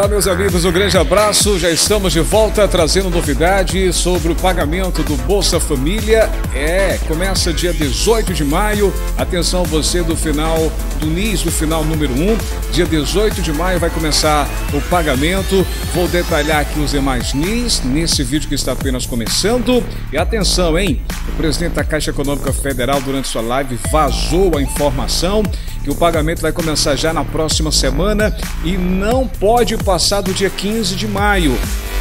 Olá, meus amigos, um grande abraço. Já estamos de volta trazendo novidade sobre o pagamento do Bolsa Família. É, começa dia 18 de maio. Atenção, você do final do NIS, do final número 1. Dia 18 de maio vai começar o pagamento. Vou detalhar aqui os demais NIS nesse vídeo que está apenas começando. E atenção, hein? O presidente da Caixa Econômica Federal, durante sua live, vazou a informação que o pagamento vai começar já na próxima semana e não pode passar do dia 15 de maio.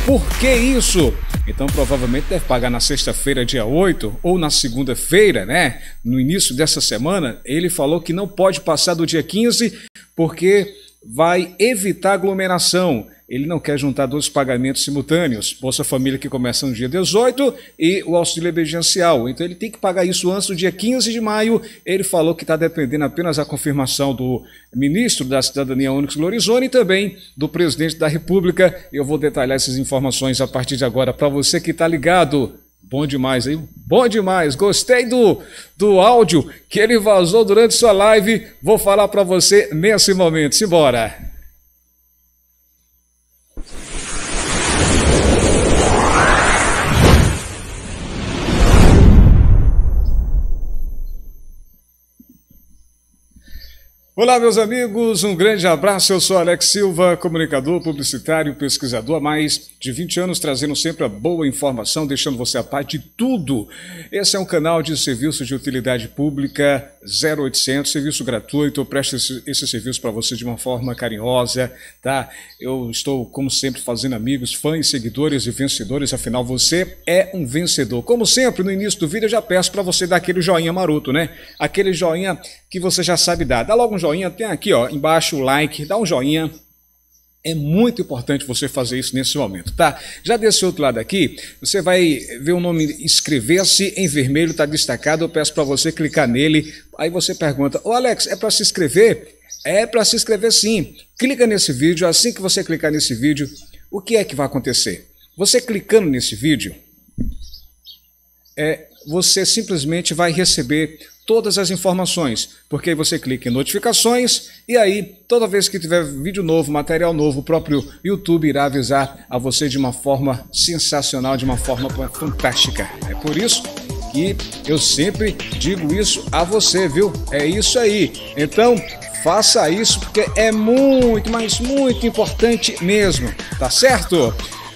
Por que isso? Então provavelmente deve pagar na sexta-feira, dia 8, ou na segunda-feira, né? No início dessa semana, ele falou que não pode passar do dia 15 porque vai evitar aglomeração ele não quer juntar dois pagamentos simultâneos, Bolsa Família que começa no dia 18 e o auxílio emergencial. Então ele tem que pagar isso antes do dia 15 de maio. Ele falou que está dependendo apenas da confirmação do ministro da Cidadania Onyx Lorenzoni e também do presidente da República. Eu vou detalhar essas informações a partir de agora para você que está ligado. Bom demais, hein? Bom demais. Gostei do, do áudio que ele vazou durante sua live. Vou falar para você nesse momento. Simbora. Olá, meus amigos, um grande abraço. Eu sou Alex Silva, comunicador, publicitário, pesquisador há mais de 20 anos, trazendo sempre a boa informação, deixando você a par de tudo. Esse é um canal de serviço de utilidade pública 0800, serviço gratuito. Eu presto esse, esse serviço para você de uma forma carinhosa, tá? Eu estou, como sempre, fazendo amigos, fãs, seguidores e vencedores, afinal você é um vencedor. Como sempre, no início do vídeo eu já peço para você dar aquele joinha maroto, né? Aquele joinha que você já sabe dar. Dá logo um joinha joinha, tem aqui ó, embaixo o like, dá um joinha. É muito importante você fazer isso nesse momento, tá? Já desse outro lado aqui, você vai ver o nome inscrever-se em vermelho, está destacado. Eu peço para você clicar nele. Aí você pergunta: Ô Alex, é para se inscrever? É para se inscrever sim. Clica nesse vídeo. Assim que você clicar nesse vídeo, o que é que vai acontecer? Você clicando nesse vídeo, é, você simplesmente vai receber todas as informações, porque aí você clica em notificações e aí toda vez que tiver vídeo novo, material novo, o próprio YouTube irá avisar a você de uma forma sensacional, de uma forma fantástica. É por isso que eu sempre digo isso a você, viu? É isso aí. Então, faça isso porque é muito, mas muito importante mesmo, tá certo?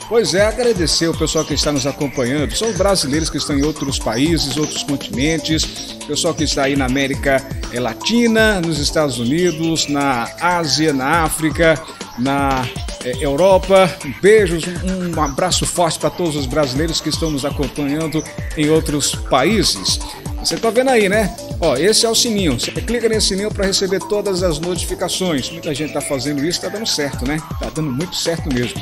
Pois é, agradecer o pessoal que está nos acompanhando. São brasileiros que estão em outros países, outros continentes, pessoal que está aí na América Latina, nos Estados Unidos, na Ásia, na África, na eh, Europa. Beijos, um abraço forte para todos os brasileiros que estão nos acompanhando em outros países. Você está vendo aí, né? Ó, esse é o sininho. Você clica nesse sininho para receber todas as notificações. Muita gente está fazendo isso, está dando certo, né? Está dando muito certo mesmo.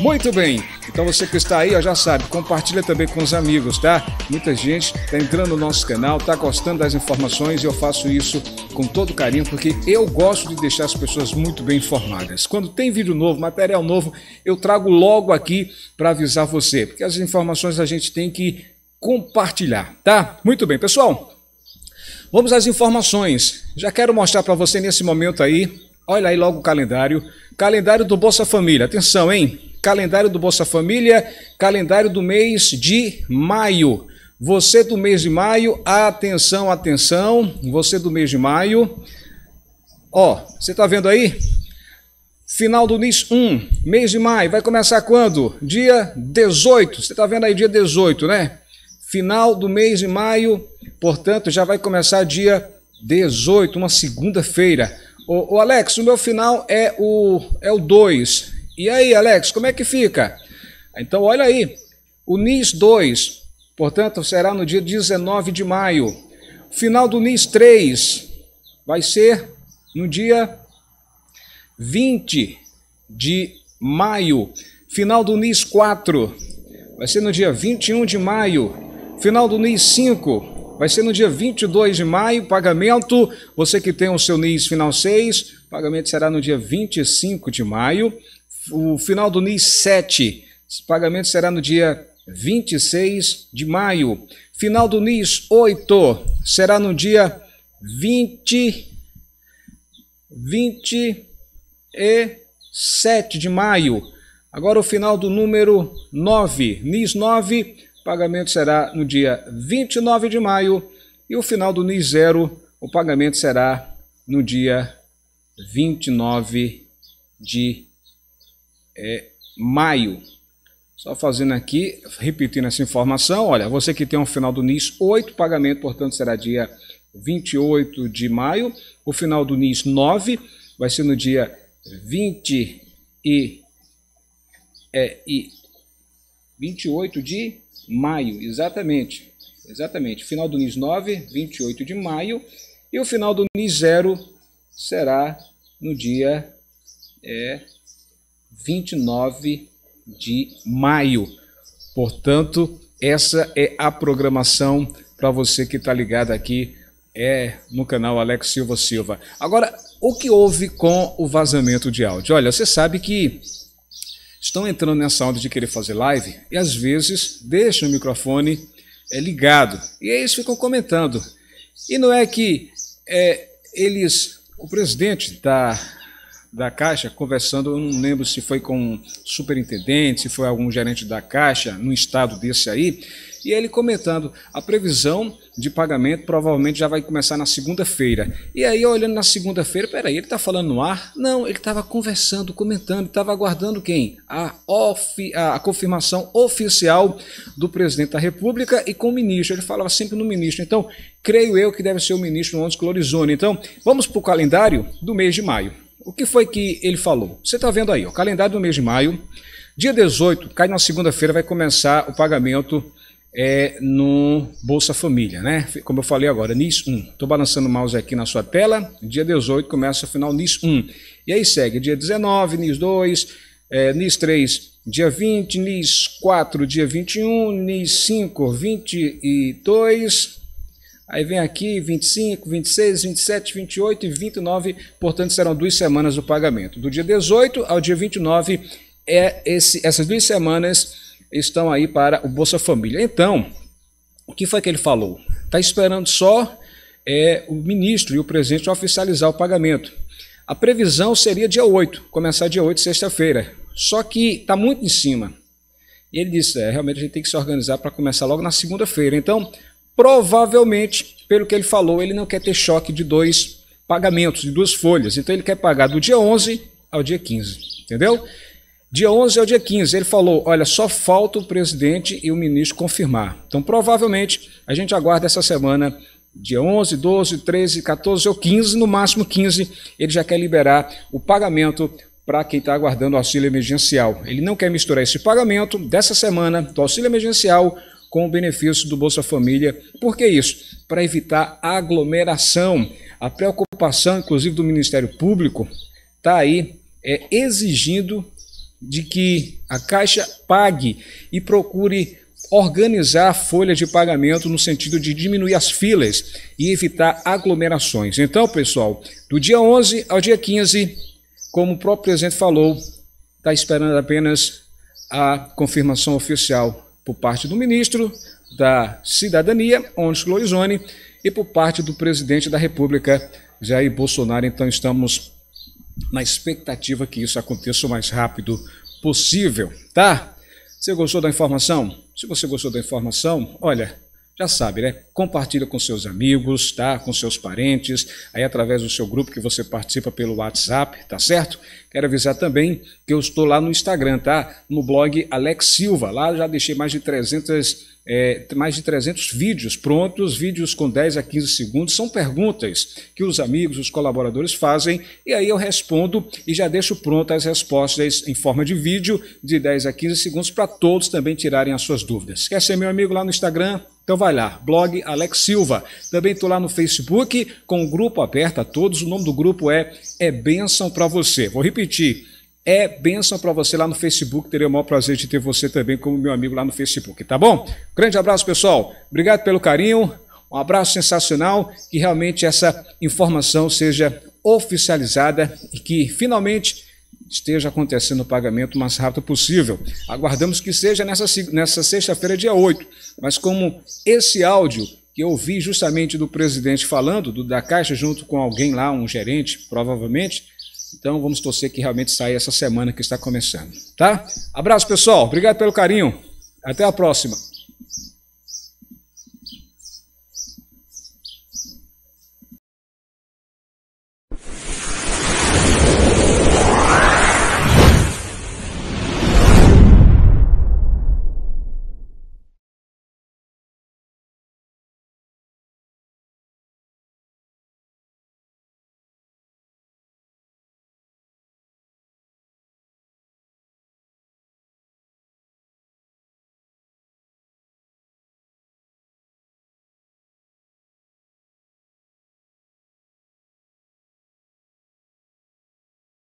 Muito bem. Então você que está aí, ó, já sabe, compartilha também com os amigos, tá? Muita gente está entrando no nosso canal, está gostando das informações e eu faço isso com todo carinho porque eu gosto de deixar as pessoas muito bem informadas. Quando tem vídeo novo, material novo, eu trago logo aqui para avisar você, porque as informações a gente tem que compartilhar, tá? Muito bem, pessoal. Vamos às informações. Já quero mostrar para você nesse momento aí. Olha aí logo o calendário. Calendário do Bolsa Família. Atenção, hein? calendário do Bolsa Família, calendário do mês de maio. Você do mês de maio, atenção, atenção, você do mês de maio. Ó, você tá vendo aí? Final do NIS 1, mês de maio, vai começar quando? Dia 18, você tá vendo aí dia 18, né? Final do mês de maio, portanto, já vai começar dia 18, uma segunda-feira. O Alex, o meu final é o é o 2. E aí, Alex, como é que fica? Então, olha aí, o NIS 2, portanto, será no dia 19 de maio. Final do NIS 3 vai ser no dia 20 de maio. Final do NIS 4 vai ser no dia 21 de maio. Final do NIS 5 vai ser no dia 22 de maio. Pagamento, você que tem o seu NIS final 6, pagamento será no dia 25 de maio o final do NIS 7. Esse pagamento será no dia 26 de maio. Final do NIS 8 será no dia 20, 27 de maio. Agora o final do número 9, NIS 9, pagamento será no dia 29 de maio. E o final do NIS 0, o pagamento será no dia 29 de maio é maio. Só fazendo aqui, repetindo essa informação, olha, você que tem um final do NIS 8, pagamento, portanto, será dia 28 de maio. O final do NIS 9 vai ser no dia 20 e, é, e 28 de maio, exatamente. Exatamente. Final do NIS 9, 28 de maio. E o final do NIS 0 será no dia é, 29 de maio. Portanto, essa é a programação para você que está ligado aqui é no canal Alex Silva Silva. Agora, o que houve com o vazamento de áudio? Olha, você sabe que estão entrando nessa onda de querer fazer live e às vezes deixam o microfone é, ligado. E aí eles ficam comentando. E não é que é, eles. O presidente da da Caixa, conversando, eu não lembro se foi com um superintendente, se foi algum gerente da Caixa, num estado desse aí, e ele comentando, a previsão de pagamento provavelmente já vai começar na segunda-feira. E aí, olhando na segunda-feira, peraí, ele está falando no ar? Não, ele estava conversando, comentando, estava aguardando quem? A, ofi, a, confirmação oficial do presidente da República e com o ministro. Ele falava sempre no ministro. Então, creio eu que deve ser o ministro Londres Clorizone. Então, vamos para o calendário do mês de maio. O que foi que ele falou? Você está vendo aí, o calendário do mês de maio, dia 18, cai na segunda-feira, vai começar o pagamento é, no Bolsa Família, né? Como eu falei agora, NIS 1. Estou balançando o mouse aqui na sua tela. Dia 18 começa o final NIS 1. E aí segue dia 19, NIS 2, é, NIS 3, dia 20, NIS 4, dia 21, NIS 5, 22, Aí vem aqui 25, 26, 27, 28 e 29, portanto serão duas semanas o pagamento. Do dia 18 ao dia 29 é esse, essas duas semanas estão aí para o Bolsa Família. Então, o que foi que ele falou? Está esperando só é, o ministro e o presidente oficializar o pagamento. A previsão seria dia 8, começar dia 8, sexta-feira. Só que está muito em cima. E ele disse: é, realmente a gente tem que se organizar para começar logo na segunda-feira. Então, Provavelmente, pelo que ele falou, ele não quer ter choque de dois pagamentos, de duas folhas. Então ele quer pagar do dia 11 ao dia 15, entendeu? Dia 11 ao dia 15, ele falou: olha, só falta o presidente e o ministro confirmar. Então, provavelmente, a gente aguarda essa semana, dia 11, 12, 13, 14 ou 15, no máximo 15, ele já quer liberar o pagamento para quem está aguardando o auxílio emergencial. Ele não quer misturar esse pagamento dessa semana do auxílio emergencial com o benefício do Bolsa Família. Por que isso? Para evitar aglomeração. A preocupação, inclusive, do Ministério Público está aí é, exigindo de que a Caixa pague e procure organizar a folha de pagamento no sentido de diminuir as filas e evitar aglomerações. Então, pessoal, do dia 11 ao dia 15, como o próprio presidente falou, está esperando apenas a confirmação oficial por parte do ministro da Cidadania, Onis Lorenzoni, e por parte do presidente da República, Jair Bolsonaro. Então estamos na expectativa que isso aconteça o mais rápido possível, tá? Você gostou da informação? Se você gostou da informação, olha, já sabe, né? Compartilha com seus amigos, tá? Com seus parentes, aí através do seu grupo que você participa pelo WhatsApp, tá certo? Quero avisar também que eu estou lá no Instagram, tá? No blog Alex Silva. Lá já deixei mais de 300 é, mais de 300 vídeos prontos, vídeos com 10 a 15 segundos, são perguntas que os amigos, os colaboradores fazem, e aí eu respondo e já deixo prontas as respostas em forma de vídeo de 10 a 15 segundos para todos também tirarem as suas dúvidas. Quer ser meu amigo lá no Instagram? Então vai lá, blog Alex Silva. Também estou lá no Facebook com o grupo aberto a todos. O nome do grupo é É Benção para Você. Vou repetir. É Bênção para você lá no Facebook. Terei o maior prazer de ter você também como meu amigo lá no Facebook, tá bom? Grande abraço, pessoal. Obrigado pelo carinho. Um abraço sensacional. Que realmente essa informação seja oficializada e que finalmente esteja acontecendo o pagamento o mais rápido possível. Aguardamos que seja nessa, nessa sexta-feira, dia 8. Mas como esse áudio que eu ouvi justamente do presidente falando, do, da Caixa, junto com alguém lá, um gerente, provavelmente, então vamos torcer que realmente saia essa semana que está começando. Tá? Abraço, pessoal. Obrigado pelo carinho. Até a próxima.